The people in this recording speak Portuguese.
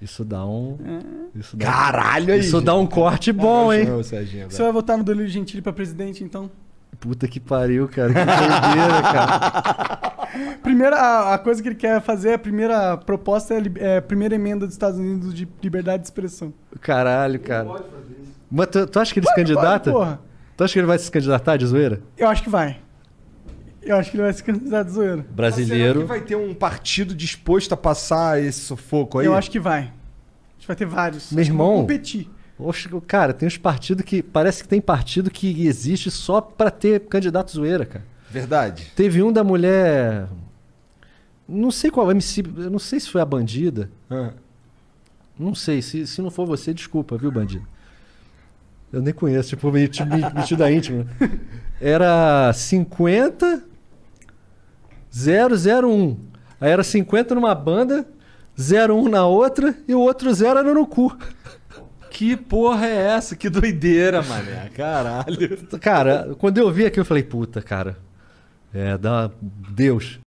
Isso dá um. É. Isso dá Caralho, um, aí! Isso gente. dá um corte bom, hein? Serginho, Você vai votar no Danilo Gentili pra presidente, então? Puta que pariu, cara. Que doideira, cara. Primeira, a, a, coisa que ele quer fazer, a primeira proposta é, é a primeira emenda dos Estados Unidos de liberdade de expressão. Caralho, cara. Mas tu, tu acha que ele pode, se candidata? Pode, porra. Tu acha que ele vai se candidatar de zoeira? Eu acho que vai. Eu acho que ele vai se candidatar zoeiro. Brasileiro. será que vai ter um partido disposto a passar esse sufoco aí? Eu acho que vai. Acho que vai ter vários. Meu irmão. Competir. Oxe, cara, tem uns partidos que. Parece que tem partido que existe só pra ter candidato zoeira, cara. Verdade. Teve um da mulher. Não sei qual, MC. Não sei se foi a bandida. Ah. Não sei. Se, se não for você, desculpa, viu, bandido? Eu nem conheço, tipo, metido, metido a íntima. Era 50 001. Aí era 50 numa banda, 01 na outra e o outro zero era no cu. Que porra é essa? Que doideira, mané. Caralho. Cara, quando eu vi aqui, eu falei, puta, cara. É, dá. Deus.